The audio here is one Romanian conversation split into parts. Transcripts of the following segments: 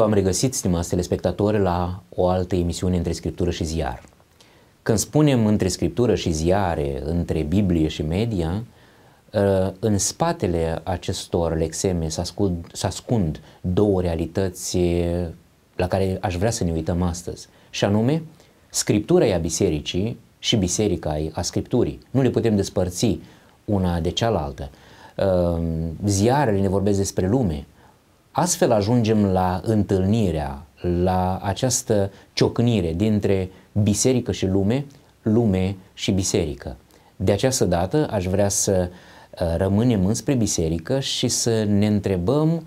v-am regăsit, stimați telespectatori, la o altă emisiune între scriptură și ziar. Când spunem între scriptură și ziare, între Biblie și media, ă, în spatele acestor lexeme se ascund, ascund două realități la care aș vrea să ne uităm astăzi, și anume scriptura e a bisericii și biserica e a scripturii. Nu le putem despărți una de cealaltă. Ă, ziarele ne vorbesc despre lume, Astfel ajungem la întâlnirea, la această ciocnire dintre biserică și lume, lume și biserică. De această dată aș vrea să uh, rămânem înspre biserică și să ne întrebăm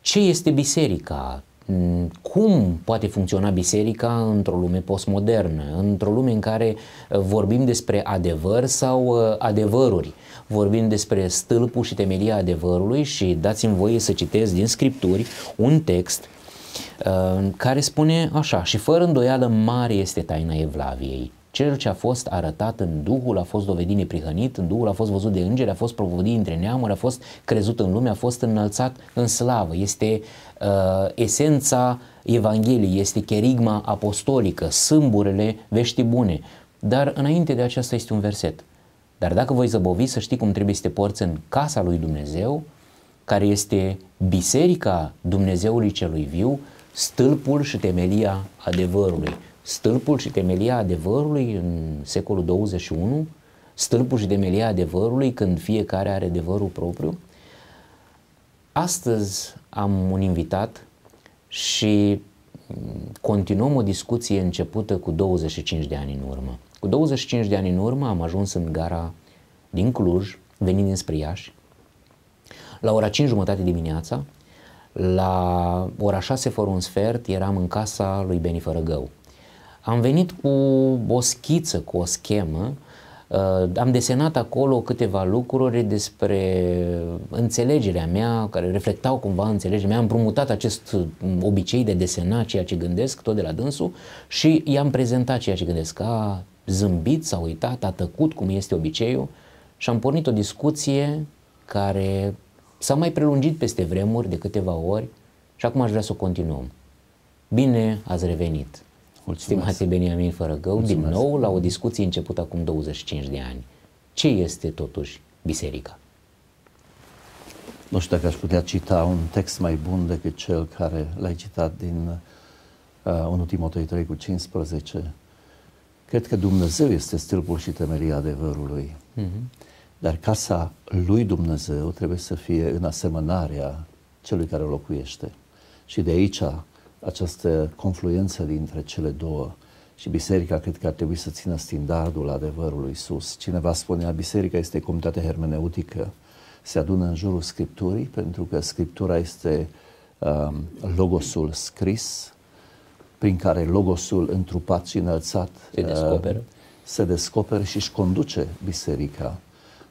ce este biserica, mm, cum poate funcționa biserica într-o lume postmodernă, într-o lume în care uh, vorbim despre adevăr sau uh, adevăruri vorbim despre stâlpul și temelia adevărului și dați-mi voie să citesc din Scripturi un text uh, care spune așa, și fără îndoială mare este taina Evlaviei. Cel ce a fost arătat în Duhul a fost dovedit neprihănit, în Duhul a fost văzut de îngeri, a fost provodit între neamuri, a fost crezut în lume, a fost înălțat în slavă. Este uh, esența Evangheliei, este cherigma apostolică, sâmburele veștii bune. Dar înainte de aceasta este un verset. Dar dacă voi zăbovi, să știi cum trebuie să te porți în casa lui Dumnezeu, care este biserica Dumnezeului celui viu, stâlpul și temelia adevărului. Stâlpul și temelia adevărului în secolul 21, stâlpul și temelia adevărului când fiecare are adevărul propriu. Astăzi am un invitat și continuăm o discuție începută cu 25 de ani în urmă. Cu 25 de ani în urmă am ajuns în gara din Cluj, venind dinspre Iași, la ora 5 jumătate dimineața, la ora 6 fără un sfert, eram în casa lui Beni Fărăgău. Am venit cu o schiță, cu o schemă, uh, am desenat acolo câteva lucruri despre înțelegerea mea, care reflectau cumva înțelegerea mea, am împrumutat acest obicei de desena ceea ce gândesc, tot de la dânsul, și i-am prezentat ceea ce gândesc. A, zâmbit, s-a uitat, a tăcut cum este obiceiul și am pornit o discuție care s-a mai prelungit peste vremuri de câteva ori și acum aș vrea să o continuăm. Bine ați revenit! Mulțumesc. stimați Beniamin Fărăgău, Mulțumesc. din nou la o discuție începută acum 25 de ani. Ce este totuși biserica? Nu știu dacă aș putea cita un text mai bun decât cel care l-ai citat din uh, 1 Timotei 3 cu 15. Cred că Dumnezeu este stâlpul și temelia adevărului. Mm-hmm. Dar casa lui Dumnezeu trebuie să fie în asemănarea celui care locuiește. Și de aici această confluență dintre cele două. Și biserica cred că ar trebui să țină standardul adevărului sus. Cineva spunea, biserica este comunitate hermeneutică, se adună în jurul Scripturii, pentru că Scriptura este um, logosul scris, prin care logosul întrupat și înălțat se uh, descoperă, se descoperă și își conduce biserica.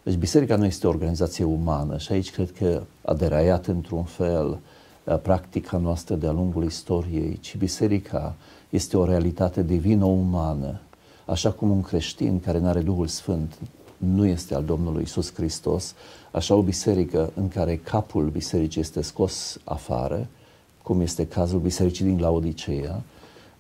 Deci biserica nu este o organizație umană și aici cred că a deraiat într-un fel uh, practica noastră de-a lungul istoriei, ci biserica este o realitate divină-umană, așa cum un creștin care nu are Duhul Sfânt nu este al Domnului Isus Hristos, așa o biserică în care capul bisericii este scos afară, cum este cazul bisericii din Laodicea,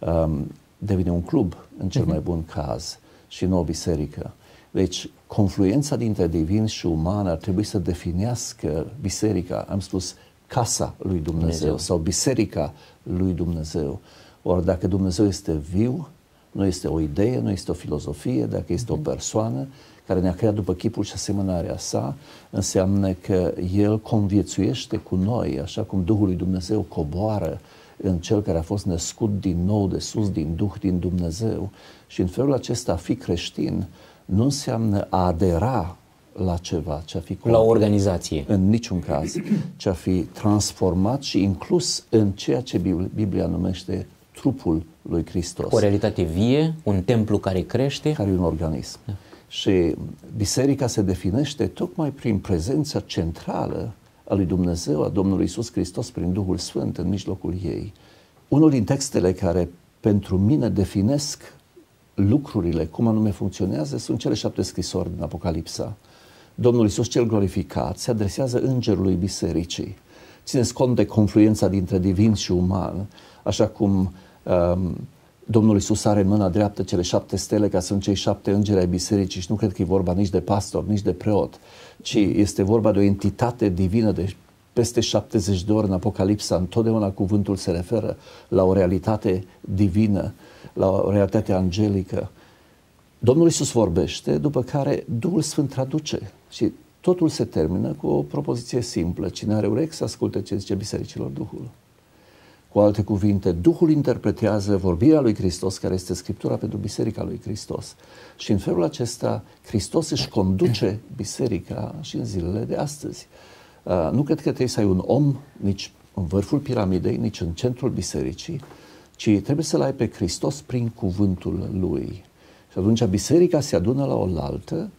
um, devine un club în cel mai bun caz și nu o biserică. Deci, confluența dintre divin și uman ar trebui să definească biserica, am spus casa lui Dumnezeu, Dumnezeu. sau biserica lui Dumnezeu. Ori dacă Dumnezeu este viu, nu este o idee, nu este o filozofie, dacă este o mhm. persoană care ne-a creat după chipul și asemănarea sa, înseamnă că El conviețuiește cu noi, așa cum Duhul lui Dumnezeu coboară în cel care a fost născut din nou de sus, din Duh, din Dumnezeu. Și în felul acesta, a fi creștin nu înseamnă a adera la ceva, ce a fi la o organizație. În niciun caz, ce a fi transformat și inclus în ceea ce Biblia numește trupul lui Hristos. O realitate vie, un templu care crește. Care e un organism. Da. Și biserica se definește tocmai prin prezența centrală a lui Dumnezeu, a Domnului Isus Hristos prin Duhul Sfânt în mijlocul ei. Unul din textele care pentru mine definesc lucrurile, cum anume funcționează, sunt cele șapte scrisori din Apocalipsa. Domnul Isus cel glorificat se adresează îngerului bisericii. Țineți cont de confluența dintre divin și uman, așa cum um, Domnul Iisus are în mâna dreaptă cele șapte stele, ca sunt cei șapte îngeri ai bisericii și nu cred că e vorba nici de pastor, nici de preot, ci este vorba de o entitate divină de peste 70 de ori în Apocalipsa, întotdeauna cuvântul se referă la o realitate divină, la o realitate angelică. Domnul Iisus vorbește, după care Duhul Sfânt traduce și totul se termină cu o propoziție simplă. Cine are urechi să asculte ce zice Bisericilor Duhul. Cu alte cuvinte, Duhul interpretează vorbirea lui Hristos, care este Scriptura pentru Biserica lui Hristos. Și în felul acesta, Hristos își conduce Biserica și în zilele de astăzi. Uh, nu cred că trebuie să ai un om nici în vârful piramidei, nici în centrul bisericii, ci trebuie să-L ai pe Hristos prin cuvântul Lui. Și atunci biserica se adună la oaltă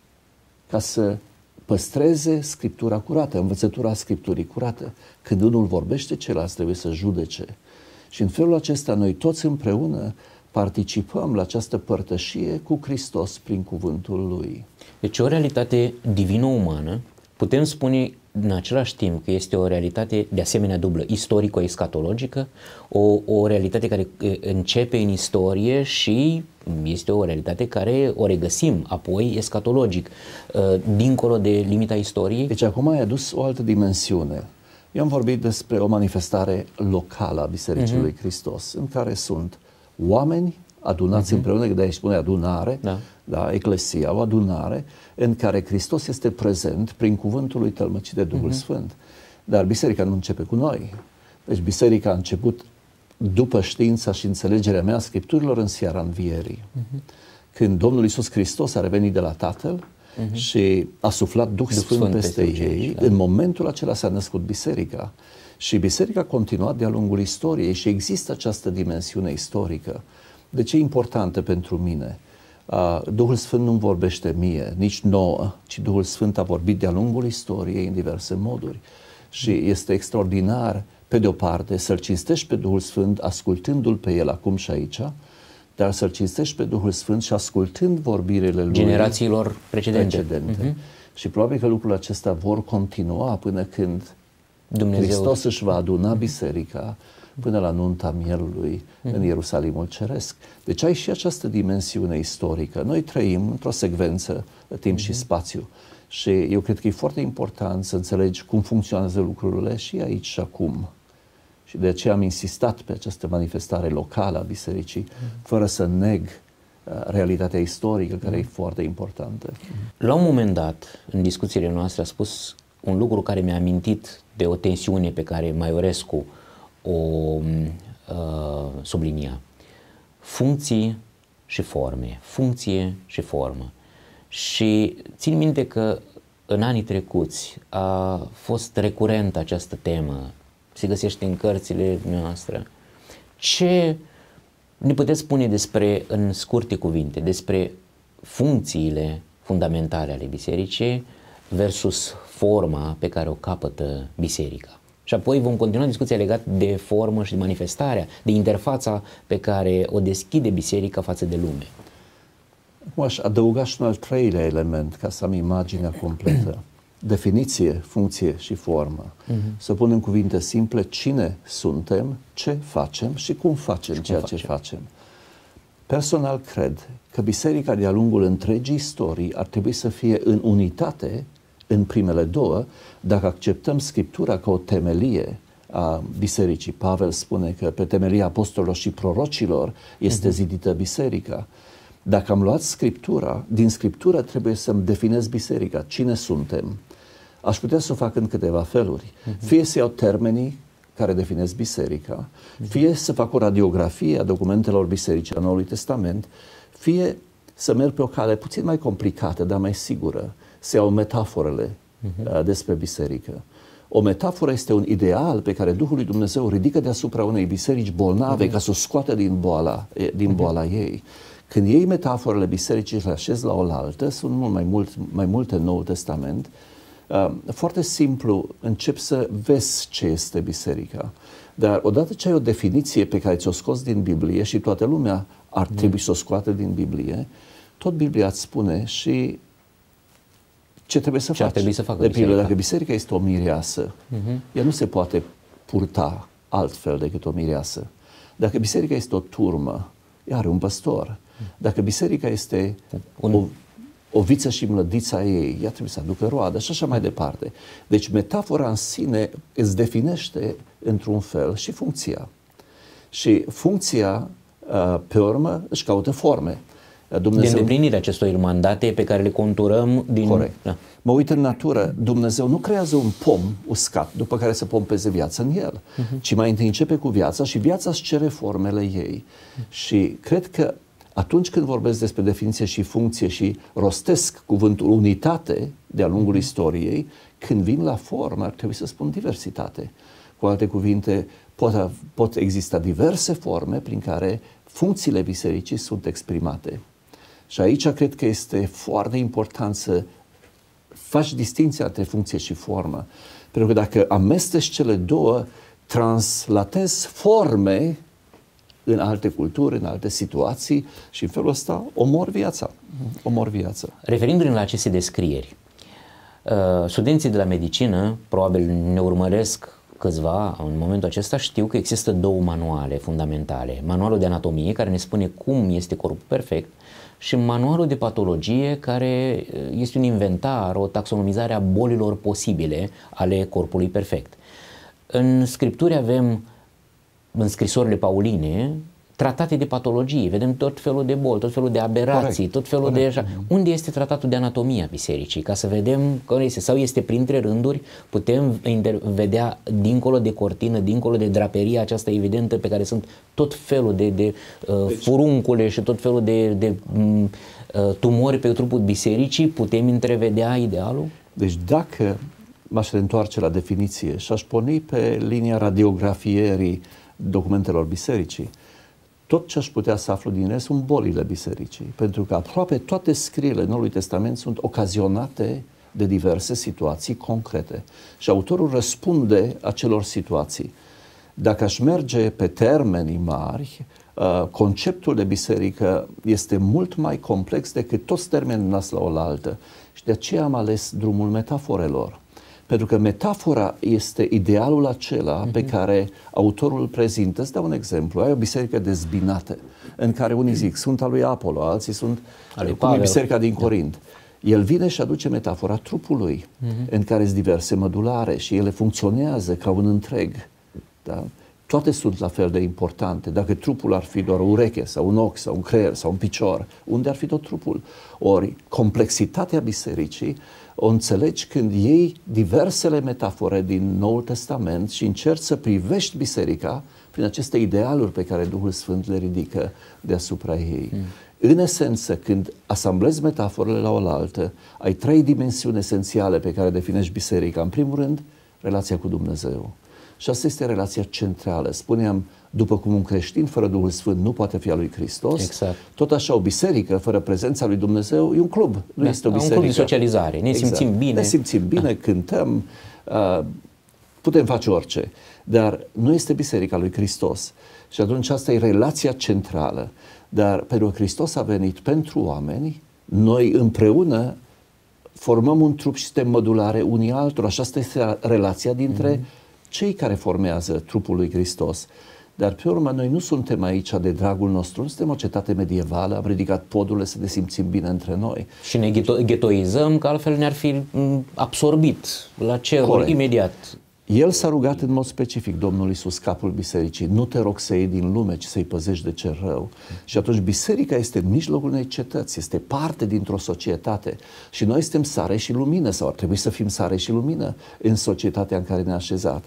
ca să păstreze scriptura curată, învățătura scripturii curată. Când unul vorbește, celălalt trebuie să judece și în felul acesta noi toți împreună participăm la această părtășie cu Hristos prin cuvântul Lui. Deci o realitate divină-umană, putem spune în același timp că este o realitate de asemenea dublă, istorico-escatologică, o, o realitate care începe în istorie și este o realitate care o regăsim apoi escatologic, ă, dincolo de limita istoriei. Deci acum ai adus o altă dimensiune eu am vorbit despre o manifestare locală a Bisericii uh-huh. lui Hristos, în care sunt oameni adunați uh-huh. împreună, de aici spune adunare, da. da, eclesia, o adunare, în care Hristos este prezent prin cuvântul lui tălmăcit de Duhul uh-huh. Sfânt. Dar biserica nu începe cu noi. Deci biserica a început după știința și înțelegerea mea a Scripturilor în seara învierii. Uh-huh. Când Domnul Iisus Hristos a revenit de la Tatăl, uh-huh. și a suflat Duh, Duh Sfânt, Sfânt peste, ei, ei da. în momentul acela s-a născut biserica. Și biserica a continuat de-a lungul istoriei și există această dimensiune istorică. De ce e importantă pentru mine? Duhul Sfânt nu vorbește mie, nici nouă, ci Duhul Sfânt a vorbit de-a lungul istoriei în diverse moduri. Și este extraordinar, pe de o parte, să-L cinstești pe Duhul Sfânt, ascultându-L pe El acum și aici, dar să-L cinstești pe Duhul Sfânt și ascultând vorbirile Lui generațiilor precedente. precedente. Uh-huh. Și probabil că lucrul acesta vor continua până când Dumnezeu. Hristos își va aduna biserica până la nunta mielului uh-huh. în Ierusalimul Ceresc. Deci ai și această dimensiune istorică. Noi trăim într-o secvență timp uh-huh. și mhm. spațiu. Și eu cred că e foarte important să înțelegi cum funcționează lucrurile și aici și acum. Și de aceea am insistat pe această manifestare locală a bisericii, mm-hmm. fără să neg uh, realitatea istorică, care e mm-hmm. foarte importantă. Mm-hmm. La un moment dat, în discuțiile noastre, a spus un lucru care mi-a amintit de o tensiune pe care Maiorescu o mm, uh, sublinia. Funcții și forme, funcție și formă. Și țin minte că în anii trecuți a fost recurent această temă se găsește în cărțile noastre. Ce ne puteți spune despre, în scurte cuvinte, despre funcțiile fundamentale ale bisericii versus forma pe care o capătă biserica? Și apoi vom continua discuția legată de formă și de manifestarea, de interfața pe care o deschide biserica față de lume. aș adăuga și un al treilea element ca să am imaginea completă definiție, funcție și formă. Uh-huh. Să punem cuvinte simple cine suntem, ce facem și cum facem și ceea cum facem. ce facem. Personal cred că biserica de-a lungul întregii istorii ar trebui să fie în unitate în primele două, dacă acceptăm Scriptura ca o temelie a bisericii. Pavel spune că pe temelia apostolilor și prorocilor este uh-huh. zidită biserica. Dacă am luat Scriptura, din Scriptură trebuie să-mi definez biserica, cine suntem, Aș putea să o fac în câteva feluri. Mhm. Fie să iau termenii care definesc biserica, mhm. fie să fac o radiografie a documentelor bisericii a Noului Testament, fie să merg pe o cale puțin mai complicată, dar mai sigură, să iau metaforele mhm. uh, despre biserică. O metaforă este un ideal pe care Duhul lui Dumnezeu ridică deasupra unei biserici bolnave ca să o scoată din boala, din boala ei. Când iei metaforele bisericii și le așezi la oaltă, sunt mult mai, mult, mai multe în Noul Testament, uh, Um, foarte simplu încep să vezi ce este biserica. Dar odată ce ai o definiție pe care ți-o scos din Biblie și toată lumea ar mm. trebui să o scoate din Biblie, tot Biblia îți spune și ce trebuie să ce faci. Trebui să facă de pildă, dacă biserica este o mireasă, uh-huh. ea nu se poate purta altfel decât o mireasă. Dacă biserica este o turmă, ea are un păstor. Mm. Dacă biserica este un, o, ovița și mlădița ei, ea trebuie să aducă roadă și așa mai departe. Deci metafora în sine îți definește într-un fel și funcția. Și funcția, uh, pe urmă, își caută forme. Uh, Dumnezeu... Din îndeplinirea acestor mandate pe care le conturăm din... Corect. Da. Mă uit în natură, Dumnezeu nu creează un pom uscat după care să pompeze viața în el, uh-huh. ci mai întâi începe cu viața și viața își cere formele ei. Uh-huh. Și cred că atunci când vorbesc despre definiție și funcție și rostesc cuvântul unitate de-a lungul mhm. istoriei, când vin la formă ar trebui să spun diversitate. Cu alte cuvinte, pot, pot exista diverse forme prin care funcțiile bisericii sunt exprimate. Și aici cred că este foarte important să faci distinția între funcție și formă. Pentru că dacă amestești cele două, translatezi forme în alte culturi, în alte situații și în felul ăsta omor viața. Omor viața. Referindu-ne la aceste descrieri, uh, studenții de la medicină probabil ne urmăresc câțiva în momentul acesta știu că există două manuale fundamentale. Manualul de anatomie care ne spune cum este corpul perfect și manualul de patologie care uh, este un inventar, o taxonomizare a bolilor posibile ale corpului perfect. În scripturi avem în scrisorile Pauline tratate de patologie, vedem tot felul de boli, tot felul de aberații, Corect. tot felul Corect. de așa. Mhm. Unde este tratatul de anatomie a bisericii? Ca să vedem care este, sau este printre rânduri, putem vedea dincolo de cortină, dincolo de draperia aceasta evidentă pe care sunt tot felul de, de uh, deci, furuncule și tot felul de, de um, uh, tumori pe trupul bisericii, putem întrevedea idealul? Deci dacă m-aș întoarce la definiție și aș pune pe linia radiografierii uh, documentelor bisericii, tot ce aș putea să aflu din ele sunt bolile bisericii, pentru că aproape toate scrierile Noului Testament sunt ocazionate de diverse situații concrete și autorul răspunde acelor situații. Dacă aș merge pe termenii mari, uh, conceptul de biserică este mult mai complex decât toți termenii nas la oaltă și de aceea am ales drumul metaforelor. Pentru că metafora este idealul acela pe mhm. care autorul îl prezintă. Îți dau un exemplu. Ai o biserică dezbinată, în care unii zic sunt al lui Apollo, alții sunt al lui cum biserica din da. Corint. El vine și aduce metafora trupului, mhm. în care sunt diverse mădulare și ele funcționează ca un întreg. Da? toate sunt la fel de importante. Dacă trupul ar fi doar o ureche sau un ochi sau un creier sau un picior, unde ar fi tot trupul? Ori complexitatea bisericii o înțelegi când iei diversele metafore din Noul Testament și încerci să privești biserica prin aceste idealuri pe care Duhul Sfânt le ridică deasupra ei. Mm. În esență, când asamblezi metaforele la oaltă, ai trei dimensiuni esențiale pe care definești biserica. În primul rând, relația cu Dumnezeu. Și asta este relația centrală. Spuneam, după cum un creștin fără Duhul Sfânt nu poate fi al lui Hristos, exact. tot așa o biserică fără prezența lui Dumnezeu e un club, nu da, este o biserică. un club de socializare, ne exact. simțim bine. Ne simțim bine, da. cântăm, putem face orice, dar nu este biserica lui Hristos. Și atunci asta e relația centrală. Dar pentru că Hristos a venit pentru oameni, noi împreună formăm un trup și suntem modulare unii altor. Așa este relația dintre mm-hmm cei care formează trupul lui Hristos. Dar pe urmă noi nu suntem aici de dragul nostru, nu suntem o cetate medievală, am ridicat podurile să ne simțim bine între noi. Și ne ghetoizăm că altfel ne-ar fi mm, absorbit la cerul Corect. imediat. El s-a rugat în mod specific Domnul Iisus, capul bisericii, nu te rog să iei din lume, ci să-i păzești de ce rău. Și atunci biserica este în mijlocul unei cetăți, este parte dintr-o societate și noi suntem sare și lumină sau ar trebui să fim sare și lumină în societatea în care ne-a așezat.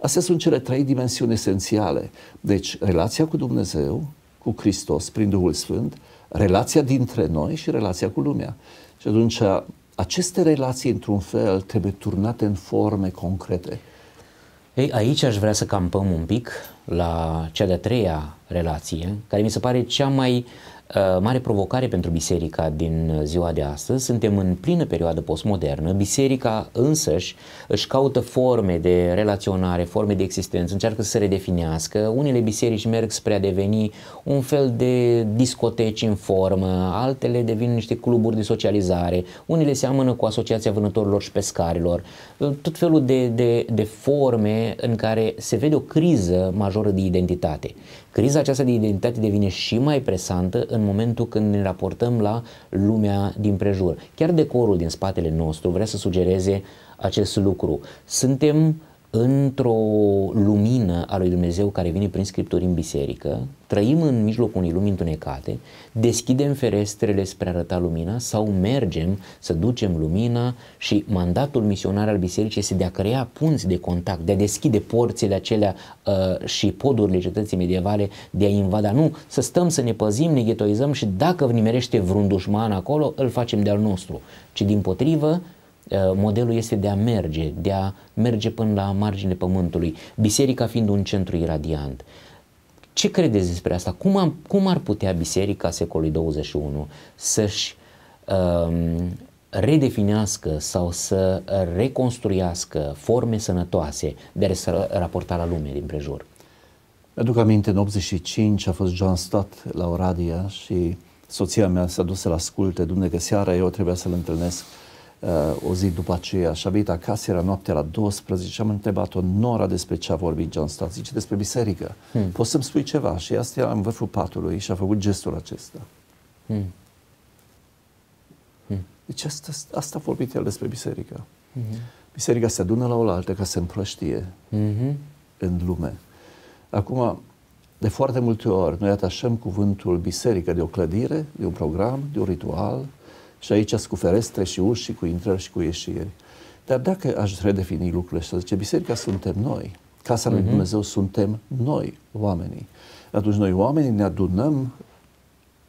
Astea sunt cele trei dimensiuni esențiale. Deci, relația cu Dumnezeu, cu Hristos, prin Duhul Sfânt, relația dintre noi și relația cu lumea. Și atunci, aceste relații, într-un fel, trebuie turnate în forme concrete ei, aici aș vrea să campăm un pic la cea de-a treia relație, care mi se pare cea mai uh, Uh, mare provocare pentru biserica din uh, ziua de astăzi. Suntem în plină perioadă postmodernă. Biserica însăși își caută forme de relaționare, forme de existență, încearcă să se redefinească. Unele biserici merg spre a deveni un fel de discoteci în formă, altele devin niște cluburi de socializare, unele seamănă cu Asociația Vânătorilor și Pescarilor. Uh, tot felul de, de, de forme în care se vede o criză majoră de identitate. Criza aceasta de identitate devine și mai presantă în în momentul când ne raportăm la lumea din prejur. Chiar decorul din spatele nostru vrea să sugereze acest lucru. Suntem într-o lumină a lui Dumnezeu care vine prin Scripturi în biserică, trăim în mijlocul unei lumini întunecate, deschidem ferestrele spre a arăta lumina sau mergem să ducem lumina și mandatul misionar al bisericii este de a crea punți de contact, de a deschide porțile acelea uh, și podurile cetății medievale, de a invada. Nu, să stăm, să ne păzim, ne ghetoizăm și dacă nimerește vreun dușman acolo, îl facem de-al nostru, ci din potrivă Eh, modelul este de a merge, de a merge până la marginile pământului, biserica fiind un centru iradiant. Ce credeți despre asta? Cum, am, cum ar putea biserica secolului 21 să-și um, redefinească sau să reconstruiască forme sănătoase de a se raporta la lume din prejur? Aduc aminte, în 85 a fost John Stott la Oradia și soția mea s-a dus să-l asculte, dumne că seara eu trebuia să-l întâlnesc Uh, o zi după aceea și a venit acasă, era noaptea la 12, am întrebat-o Nora despre ce a vorbit John Stott, zice despre biserică. Hmm. Poți să-mi spui ceva? Și asta era în vârful patului și a făcut gestul acesta. Hmm. hmm. Deci asta, asta a vorbit el despre biserică. Hmm. Biserica se adună la oaltă ca să împrăștie hmm. în lume. Acum, de foarte multe ori, noi atașăm cuvântul biserică de o clădire, de un program, de un ritual, și aici sunt cu ferestre și uși și cu intrări și cu ieșiri. Dar dacă aș redefini lucrurile și să zice, biserica suntem noi, casa lui uh-huh. Dumnezeu suntem noi, oamenii. Atunci noi oamenii ne adunăm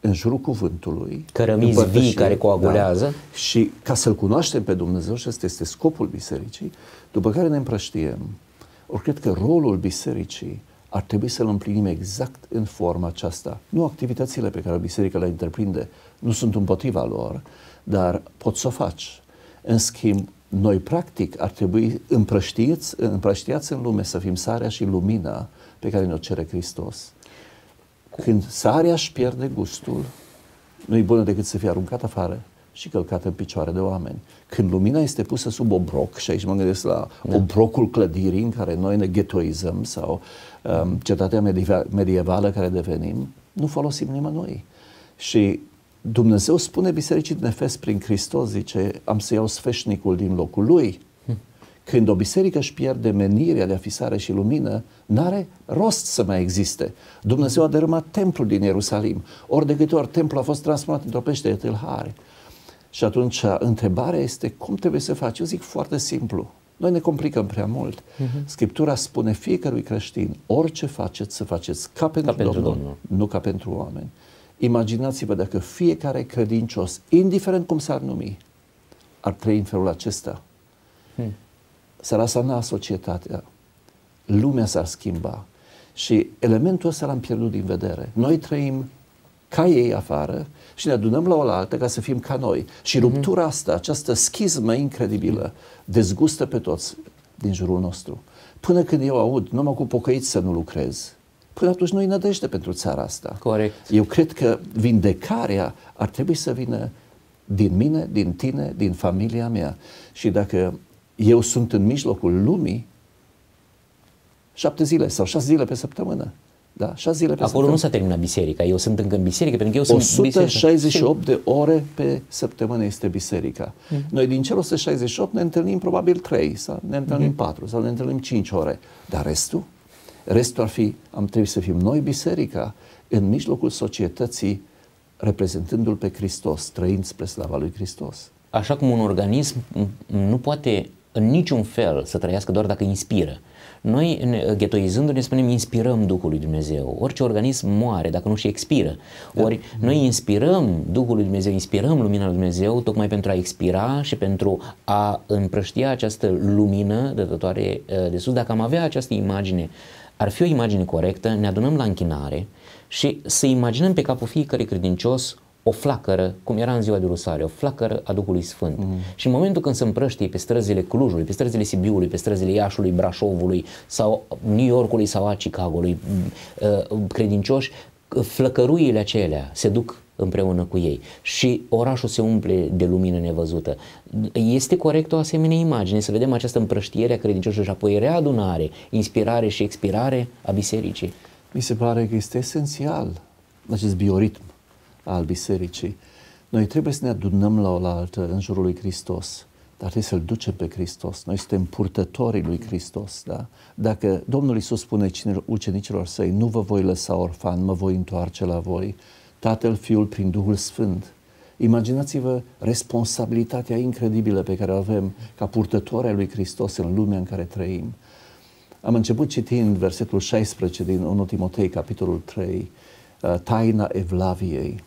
în jurul cuvântului. Cărămizi vii care coagulează. Da, și ca să-L cunoaștem pe Dumnezeu, și asta este scopul bisericii, după care ne împrăștiem. Ori cred că rolul bisericii ar trebui să-l împlinim exact în forma aceasta. Nu activitățile pe care biserica le întreprinde, nu sunt împotriva lor, dar poți să o faci. În schimb, noi practic ar trebui împrăștiați, împrăștiați în lume să fim sarea și lumina pe care ne-o cere Hristos. Când sarea își pierde gustul, nu e bună decât să fie aruncată afară și călcată în picioare de oameni. Când lumina este pusă sub obroc, și aici mă gândesc la da. obrocul clădirii în care noi ne ghetoizăm sau uh, Um, cetatea medievală care devenim, nu folosim nimănui. Și Dumnezeu spune bisericii din Efes prin Hristos, zice, am să iau sfeșnicul din locul lui. Hm. Când o biserică își pierde menirea de afisare și lumină, n-are rost să mai existe. Dumnezeu a dărâmat templul din Ierusalim. Ori de câte ori templul a fost transformat într-o de tâlhare. Și atunci întrebarea este cum trebuie să faci? Eu zic foarte simplu. Noi ne complicăm prea mult. Uh-huh. Scriptura spune fiecărui creștin, orice faceți, să faceți ca pentru, ca Domnul, Domnul, nu ca pentru oameni. Imaginați-vă dacă fiecare credincios, indiferent cum s-ar numi, ar trăi în felul acesta. Hmm. S-ar asana societatea, lumea s-ar schimba și elementul ăsta l-am pierdut din vedere. Noi trăim ca ei afară și ne adunăm la oaltă ca să fim ca noi. Și mhm. ruptura asta, această schismă incredibilă, dezgustă pe toți din jurul nostru. Până când eu aud, mă cu pocăiți să nu lucrez, Până atunci nu-i nădejde pentru țara asta. Corect. Eu cred că vindecarea ar trebui să vină din mine, din tine, din familia mea. Și dacă eu sunt în mijlocul lumii, șapte zile sau șase zile pe săptămână, da, șase zile pe Acolo săptămână. nu s-a terminat biserica. Eu sunt încă în biserică pentru că eu sunt 168 de ore pe săptămână este biserica. Mm-hmm. Noi din cele 168 ne întâlnim probabil 3 sau ne întâlnim mm-hmm. 4 sau ne întâlnim 5 ore. Dar restul? Restul ar fi, am trebuit să fim noi biserica în mijlocul societății reprezentându-L pe Hristos, trăind spre slava lui Hristos. Așa cum un organism nu poate în niciun fel să trăiască doar dacă inspiră. Noi, ghetoizându-ne, spunem, inspirăm Duhul lui Dumnezeu. Orice organism moare dacă nu și expiră. Da. Ori da. noi inspirăm Duhul lui Dumnezeu, inspirăm lumina lui Dumnezeu tocmai pentru a expira și pentru a împrăștia această lumină dătătoare eh, de sus. Dacă am avea această imagine, ar fi o imagine corectă, ne adunăm la închinare și să imaginăm pe capul fiecărui credincios o flacără, cum era în ziua de Rusare, o flacără a Duhului Sfânt. Mm. Și în momentul când se împrăștie pe străzile Clujului, pe străzile Sibiului, pe străzile Iașului, Brașovului sau New Yorkului sau a Chicagoului, mm, uh, credincioși, flăcăruile acelea se duc împreună cu ei și orașul se umple de lumină nevăzută. Este corect o asemenea imagine să vedem această împrăștiere a credincioșilor și apoi readunare, inspirare și expirare a bisericii? Mi se pare că este esențial acest bioritm al bisericii. Noi trebuie să ne adunăm la oaltă în jurul lui Hristos, dar trebuie să-L ducem pe Hristos. Noi suntem purtătorii lui Hristos, da? Dacă Domnul Iisus spune ucenicilor săi, nu vă voi lăsa orfan, mă voi întoarce la voi, Tatăl, Fiul, prin Duhul Sfânt, Imaginați-vă responsabilitatea incredibilă pe care o avem ca purtători ai lui Hristos în lumea în care trăim. Am început citind versetul 16 din 1 Timotei, capitolul 3, uh, taina Evlaviei.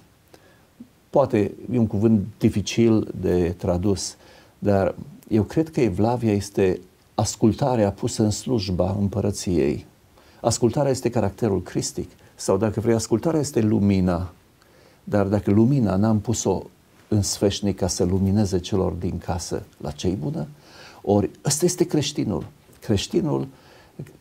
Poate e un cuvânt dificil de tradus, dar eu cred că Evlavia este ascultarea pusă în slujba împărăției. Ascultarea este caracterul cristic, sau dacă vrei, ascultarea este lumina. Dar dacă lumina n-am pus-o în sfeșnic ca să lumineze celor din casă, la cei bună? Ori ăsta este creștinul. Creștinul,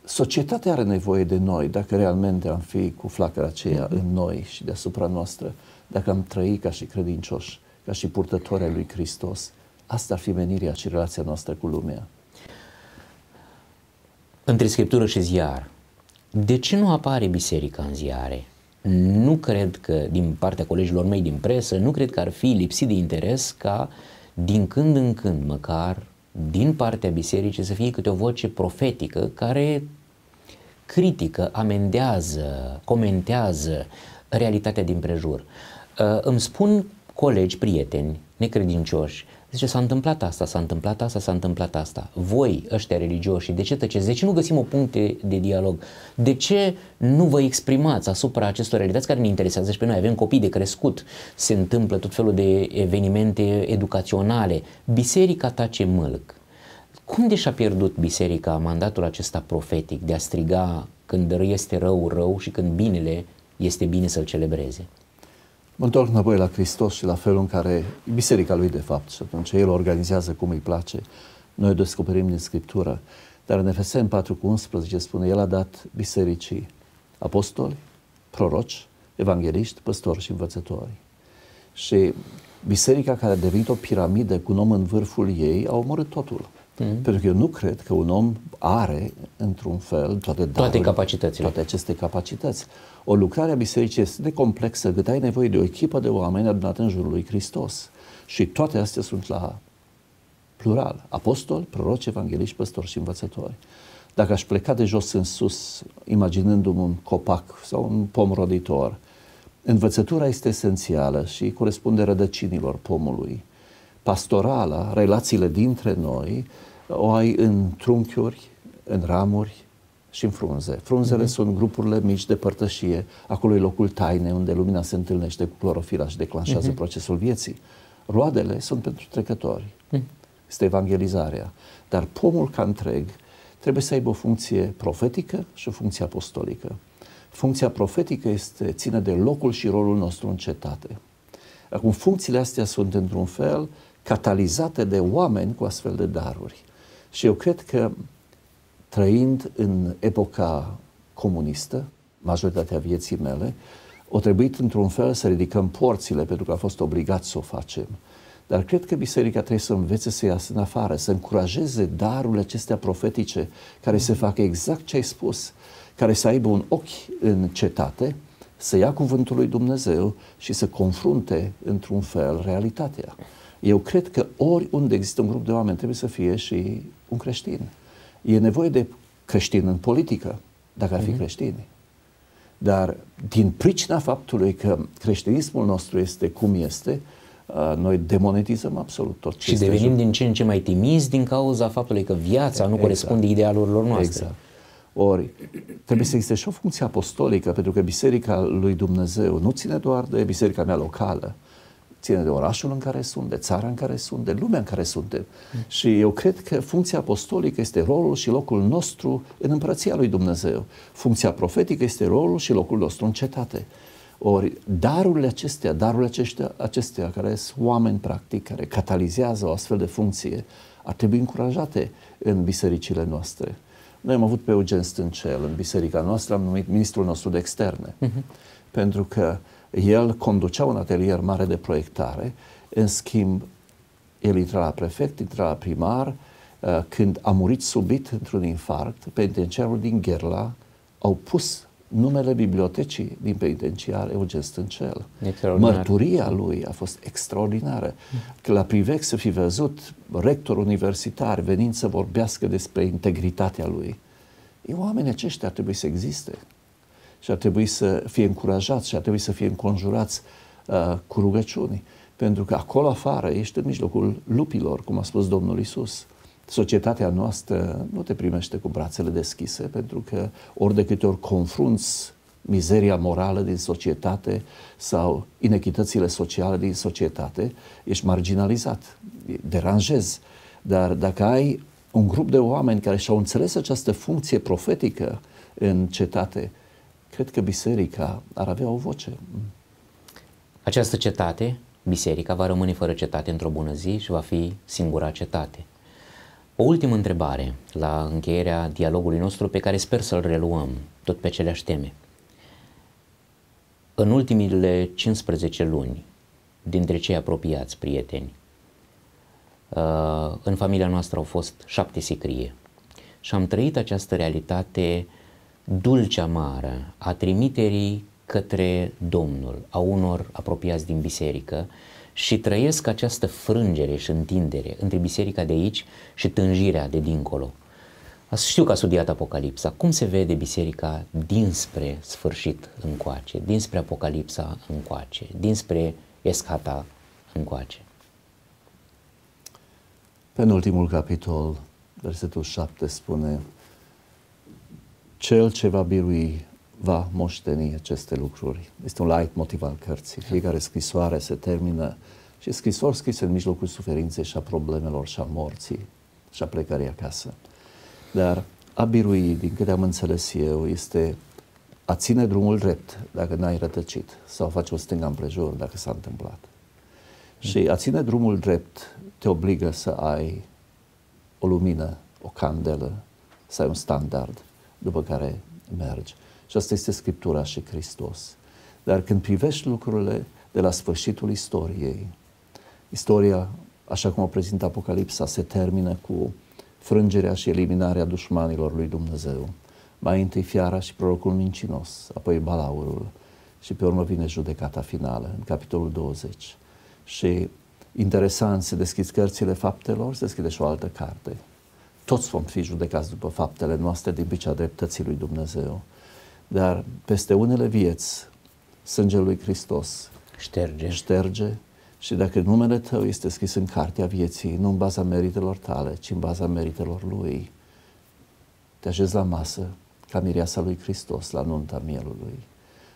societatea are nevoie de noi, dacă realmente am fi cu flacăra aceea mm-hmm. în noi și deasupra noastră dacă am trăi ca și credincioși, ca și purtători lui Hristos, asta ar fi menirea și relația noastră cu lumea. Între scriptură și ziar, de ce nu apare biserica în ziare? Nu cred că, din partea colegilor mei din presă, nu cred că ar fi lipsit de interes ca din când în când, măcar din partea bisericii, să fie câte o voce profetică care critică, amendează, comentează realitatea din prejur. Uh, îmi spun colegi, prieteni, necredincioși, zice, s-a întâmplat asta, s-a întâmplat asta, s-a întâmplat asta. Voi, ăștia religioși, de ce tăceți? De ce nu găsim o puncte de dialog? De ce nu vă exprimați asupra acestor realități care ne interesează și pe noi? Avem copii de crescut, se întâmplă tot felul de evenimente educaționale. Biserica ta ce mâlc. Cum de și-a pierdut biserica mandatul acesta profetic de a striga când este rău, rău și când binele este bine să-l celebreze? Mă întorc înapoi la Hristos și la felul în care biserica lui, de fapt, și atunci el organizează cum îi place. Noi o descoperim din Scriptură. Dar în Efeseni 4 cu 11 spune, el a dat bisericii apostoli, proroci, evangeliști, păstori și învățători. Și biserica care a devenit o piramidă cu un om în vârful ei a omorât totul. Mm. Pentru că eu nu cred că un om are, într-un fel, toate, toate daruri, capacitățile. Toate aceste capacități. O lucrare a bisericii este de complexă cât ai nevoie de o echipă de oameni adunată în jurul lui Hristos. Și toate astea sunt la plural. Apostoli, proroci, evangeliști, păstori și învățători. Dacă aș pleca de jos în sus, imaginându-mi un copac sau un pom roditor, învățătura este esențială și corespunde rădăcinilor pomului. Pastorala, relațiile dintre noi, o ai în trunchiuri, în ramuri, și în frunze. Frunzele mm-hmm. sunt grupurile mici de părtășie, acolo e locul taine unde lumina se întâlnește cu clorofila și declanșează mm-hmm. procesul vieții. Roadele sunt pentru trecători. Mm-hmm. Este evangelizarea. Dar pomul ca întreg trebuie să aibă o funcție profetică și o funcție apostolică. Funcția profetică este ține de locul și rolul nostru în cetate. Acum, funcțiile astea sunt, într-un fel, catalizate de oameni cu astfel de daruri. Și eu cred că trăind în epoca comunistă, majoritatea vieții mele, o trebuit într-un fel să ridicăm porțile pentru că a fost obligat să o facem. Dar cred că biserica trebuie să învețe să iasă în afară, să încurajeze darurile acestea profetice care să facă exact ce ai spus, care să aibă un ochi în cetate, să ia cuvântul lui Dumnezeu și să confrunte într-un fel realitatea. Eu cred că oriunde există un grup de oameni trebuie să fie și un creștin. E nevoie de creștin în politică, dacă ar fi mm-hmm. creștini. Dar din pricina faptului că creștinismul nostru este cum este, uh, noi demonetizăm absolut tot ce Și devenim jur. din ce în ce mai timizi din cauza faptului că viața nu exact. corespunde idealurilor noastre. Exact. Ori, trebuie să existe și o funcție apostolică, pentru că Biserica lui Dumnezeu nu ține doar de Biserica mea locală, ține de orașul în care sunt, de țara în care sunt, de lumea în care suntem. Mm. Și eu cred că funcția apostolică este rolul și locul nostru în împărăția lui Dumnezeu. Funcția profetică este rolul și locul nostru în cetate. Ori darurile acestea, darurile acestea, acestea care sunt oameni practic, care catalizează o astfel de funcție, ar trebui încurajate în bisericile noastre. Noi am avut pe Eugen Stâncel în biserica noastră, am numit ministrul nostru de externe, uh-huh. pentru că el conducea un atelier mare de proiectare, în schimb, el intra la prefect, intra la primar, uh, când a murit subit într-un infarct, penitenciarul din Gherla au pus numele bibliotecii din penitenciar Eugen Stâncel. Mărturia lui a fost extraordinară. Că mm. la Privec să fi văzut rector universitar venind să vorbească despre integritatea lui. E, oamenii aceștia ar trebui să existe și ar trebui să fie încurajați și ar trebui să fie înconjurați uh, cu rugăciuni. Pentru că acolo afară ești în mijlocul lupilor, cum a spus Domnul Isus. Societatea noastră nu te primește cu brațele deschise, pentru că ori de câte ori confrunți mizeria morală din societate sau inechitățile sociale din societate, ești marginalizat, deranjezi. Dar dacă ai un grup de oameni care și-au înțeles această funcție profetică în cetate, cred că biserica ar avea o voce. Această cetate, biserica, va rămâne fără cetate într-o bună zi și va fi singura cetate. O ultimă întrebare la încheierea dialogului nostru pe care sper să-l reluăm, tot pe aceleași teme. În ultimile 15 luni, dintre cei apropiați prieteni, uh, în familia noastră au fost șapte sicrie și am trăit această realitate dulce mare a trimiterii către Domnul, a unor apropiați din biserică și trăiesc această frângere și întindere între biserica de aici și tânjirea de dincolo. Știu că a studiat Apocalipsa. Cum se vede biserica dinspre sfârșit încoace, dinspre Apocalipsa încoace, dinspre Escata încoace? Penultimul capitol, versetul 7 spune cel ce va birui va moșteni aceste lucruri. Este un light motiv al cărții. Fiecare scrisoare se termină și scrisori scrise în mijlocul suferinței și a problemelor și a morții și a plecării acasă. Dar a birui, din câte am înțeles eu, este a ține drumul drept dacă n-ai rătăcit sau face o stânga împrejur dacă s-a întâmplat. Și a ține drumul drept te obligă să ai o lumină, o candelă, să ai un standard după care mergi. Și asta este Scriptura și Hristos. Dar când privești lucrurile de la sfârșitul istoriei, istoria, așa cum o prezintă Apocalipsa, se termină cu frângerea și eliminarea dușmanilor lui Dumnezeu. Mai întâi fiara și prorocul mincinos, apoi balaurul și pe urmă vine judecata finală, în capitolul 20. Și interesant, se deschid cărțile faptelor, se deschide și o altă carte, toți vom fi judecați după faptele noastre din picea dreptății lui Dumnezeu. Dar peste unele vieți, sângele lui Hristos șterge. șterge și dacă numele tău este scris în cartea vieții, nu în baza meritelor tale, ci în baza meritelor lui, te așezi la masă ca mireasa lui Hristos la nunta mielului.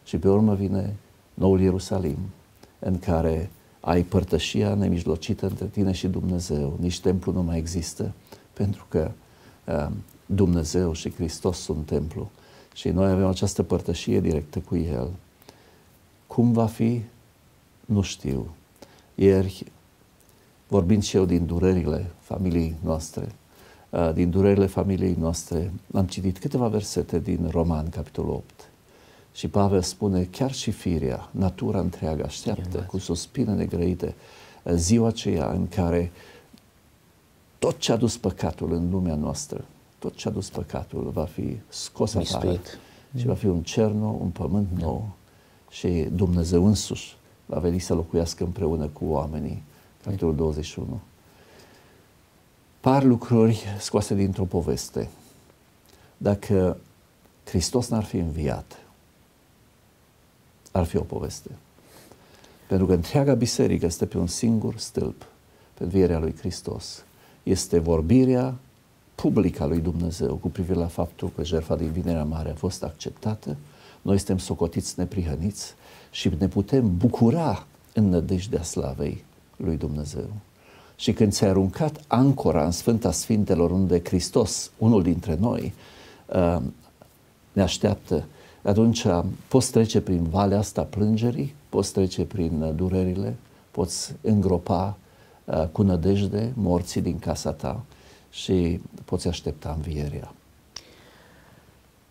Și pe urmă vine noul Ierusalim, în care ai părtășia nemijlocită între tine și Dumnezeu. Nici templu nu mai există, pentru că uh, Dumnezeu și Hristos sunt templu și noi avem această părtășie directă cu El. Cum va fi? Nu știu. Ieri, vorbind și eu din durerile familiei noastre, uh, din durerile familiei noastre, am citit câteva versete din Roman, capitolul 8. Și Pavel spune, chiar și firia, natura întreagă așteaptă cu suspine negrăite ziua aceea în care uh, tot ce a dus păcatul în lumea noastră, tot ce a dus păcatul va fi scos afară și va fi un cer nou, un pământ da. nou și Dumnezeu însuși va veni să locuiască împreună cu oamenii. Capitolul 21. Par lucruri scoase dintr-o poveste. Dacă Hristos n-ar fi înviat, ar fi o poveste. Pentru că întreaga biserică este pe un singur stâlp, pe învierea lui Hristos este vorbirea publică a lui Dumnezeu cu privire la faptul că jertfa din Vinerea Mare a fost acceptată, noi suntem socotiți neprihăniți și ne putem bucura în nădejdea slavei lui Dumnezeu. Și când ți-a aruncat ancora în Sfânta Sfintelor, unde Hristos, unul dintre noi, uh, ne așteaptă, atunci poți trece prin valea asta plângerii, poți trece prin durerile, poți îngropa Uh, cu nădejde morții din casa ta și poți aștepta învierea.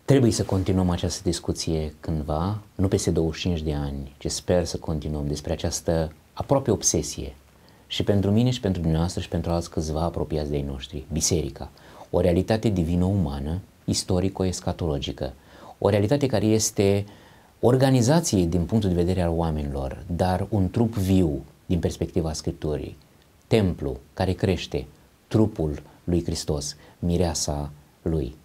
Trebuie să continuăm această discuție cândva, nu peste 25 de ani, ci sper să continuăm despre această aproape obsesie și pentru mine și pentru dumneavoastră și pentru alți câțiva apropiați de ai noștri, biserica, o realitate divină-umană, istorico-escatologică, o realitate care este organizație din punctul de vedere al oamenilor, dar un trup viu din perspectiva Scripturii, templu care crește, trupul lui Hristos, mireasa lui.